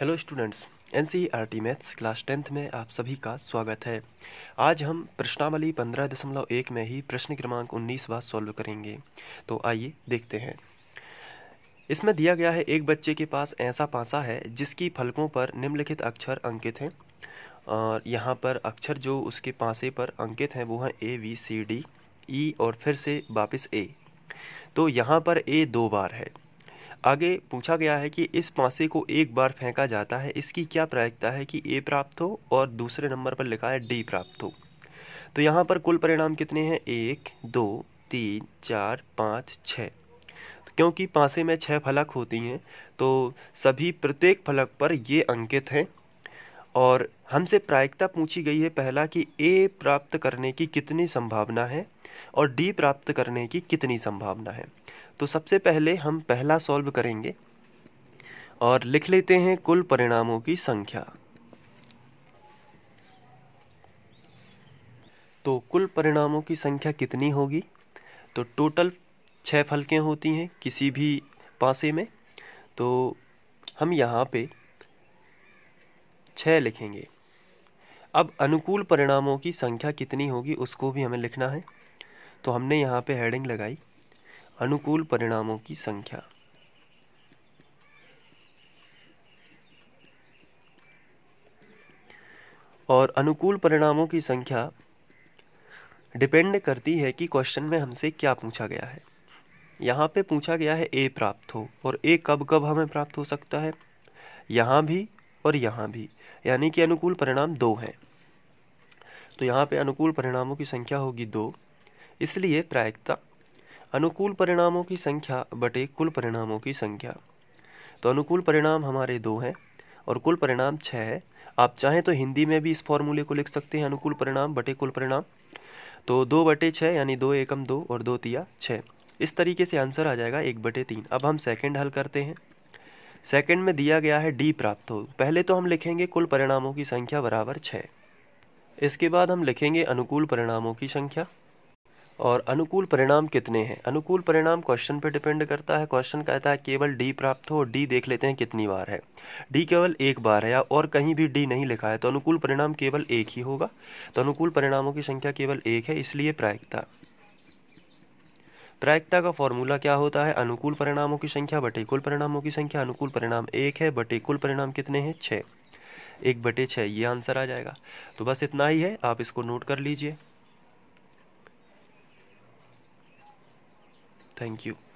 hello students N C R T maths class tenth में आप सभी का स्वागत है आज हम प्रश्नावली पंद्रह दशमलव एक में ही प्रश्न क्रमांक उन्नीस बार सॉल्व करेंगे तो आइए देखते हैं इसमें दिया गया है एक बच्चे के पास ऐसा पासा है जिसकी फलकों पर निम्नलिखित अक्षर अंकित हैं और यहाँ पर अक्षर जो उसके पासे पर अंकित हैं वो हैं A V C D E और फिर से वापस ए तो यहाँ पर ए दो बार है आगे पूछा गया है कि इस पासे को एक बार फेंका जाता है इसकी क्या प्रायिकता है कि ए प्राप्त हो और दूसरे नंबर पर लिखा है डी प्राप्त हो तो यहाँ पर कुल परिणाम कितने हैं एक दो तीन चार पाँच छ तो क्योंकि पासे में छः फलक होती हैं तो सभी प्रत्येक फलक पर ये अंकित हैं और हमसे प्रायिकता पूछी गई है पहला कि ए प्राप्त करने की कितनी संभावना है और डी प्राप्त करने की कितनी संभावना है तो सबसे पहले हम पहला सॉल्व करेंगे और लिख लेते हैं कुल परिणामों की संख्या तो कुल परिणामों की संख्या कितनी होगी तो टोटल छः फलकें होती हैं किसी भी पासे में तो हम यहाँ पे छः लिखेंगे अब अनुकूल परिणामों की संख्या कितनी होगी उसको भी हमें लिखना है तो हमने यहाँ पे हेडिंग लगाई अनुकूल परिणामों की संख्या और अनुकूल परिणामों की संख्या डिपेंड करती है कि क्वेश्चन में हमसे क्या पूछा गया है यहाँ पे पूछा गया है ए प्राप्त हो और ए कब कब हमें प्राप्त हो सकता है यहाँ भी और यहाँ भी यानी कि अनुकूल परिणाम दो हैं तो यहाँ पे अनुकूल परिणामों की संख्या होगी दो इसलिए प्रायिकता अनुकूल परिणामों की संख्या बटे कुल परिणामों की संख्या तो अनुकूल परिणाम हमारे दो हैं और कुल परिणाम छः है आप चाहें तो हिंदी में भी इस फॉर्मूले को लिख सकते हैं अनुकूल परिणाम बटे कुल परिणाम तो दो बटे छः यानी दो एकम दो और दो तिया छः इस तरीके से आंसर आ जाएगा एक बटे तीन अब हम सेकेंड हल करते हैं सेकेंड में दिया गया है डी प्राप्त हो पहले तो हम लिखेंगे कुल परिणामों की संख्या बराबर छः इसके बाद हम लिखेंगे अनुकूल परिणामों की संख्या और अनुकूल परिणाम कितने हैं अनुकूल परिणाम क्वेश्चन पर डिपेंड करता है क्वेश्चन कहता है केवल डी प्राप्त हो डी देख लेते हैं कितनी बार है डी केवल एक बार है या और कहीं भी डी नहीं लिखा है तो अनुकूल परिणाम केवल एक ही होगा तो अनुकूल परिणामों की संख्या केवल एक है इसलिए प्रायिकता प्रायिकता का फॉर्मूला क्या होता है अनुकूल परिणामों की संख्या बटे कुल परिणामों की संख्या अनुकूल परिणाम एक है बटे कुल परिणाम कितने हैं छः एक बटे छः ये आंसर आ जाएगा तो बस इतना ही है आप इसको नोट कर लीजिए थैंक यू